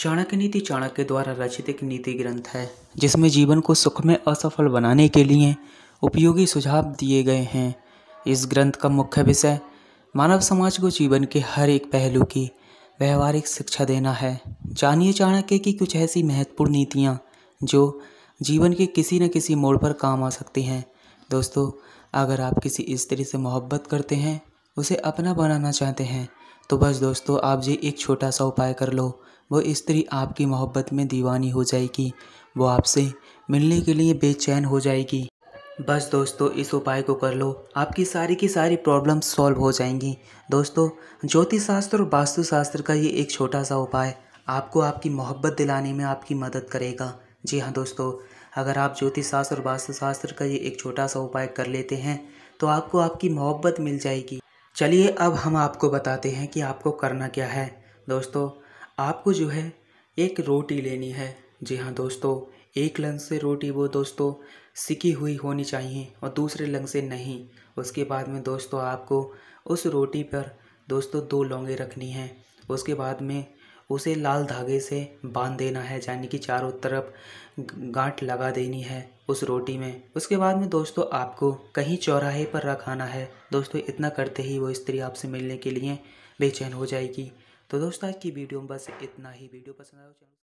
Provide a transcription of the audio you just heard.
चाणक्य नीति चाणक्य द्वारा रचित एक नीति ग्रंथ है जिसमें जीवन को सुख में असफल बनाने के लिए उपयोगी सुझाव दिए गए हैं इस ग्रंथ का मुख्य विषय मानव समाज को जीवन के हर एक पहलू की व्यवहारिक शिक्षा देना है जानिए चाणक्य की कुछ ऐसी महत्वपूर्ण नीतियाँ जो जीवन के किसी न किसी मोड़ पर काम आ सकती हैं दोस्तों अगर आप किसी स्त्री से मोहब्बत करते हैं उसे अपना बनाना चाहते हैं तो बस दोस्तों आप जी एक छोटा सा उपाय कर लो वो स्त्री आपकी मोहब्बत में दीवानी हो जाएगी वो आपसे मिलने के लिए बेचैन हो जाएगी बस दोस्तों इस उपाय को कर लो आपकी सारी की सारी प्रॉब्लम सॉल्व हो जाएंगी दोस्तों ज्योतिष शास्त्र और वास्तुशास्त्र का ये एक छोटा सा उपाय आपको आपकी मोहब्बत दिलाने में आपकी मदद करेगा जी हाँ दोस्तों अगर आप ज्योतिष शास्त्र और वास्तुशास्त्र का ये एक छोटा सा उपाय कर लेते हैं तो आपको आपकी मोहब्बत मिल जाएगी चलिए अब हम आपको बताते हैं कि आपको करना क्या है दोस्तों आपको जो है एक रोटी लेनी है जी हाँ दोस्तों एक लंग से रोटी वो दोस्तों सिकी हुई होनी चाहिए और दूसरे लंग से नहीं उसके बाद में दोस्तों आपको उस रोटी पर दोस्तों दो लौंगे रखनी हैं उसके बाद में उसे लाल धागे से बांध देना है यानी कि चारों तरफ गांठ लगा देनी है उस रोटी में उसके बाद में दोस्तों आपको कहीं चौराहे पर रखाना है दोस्तों इतना करते ही वो स्त्री आपसे मिलने के लिए बेचैन हो जाएगी तो दोस्तों आज की वीडियो में बस इतना ही वीडियो पसंद आया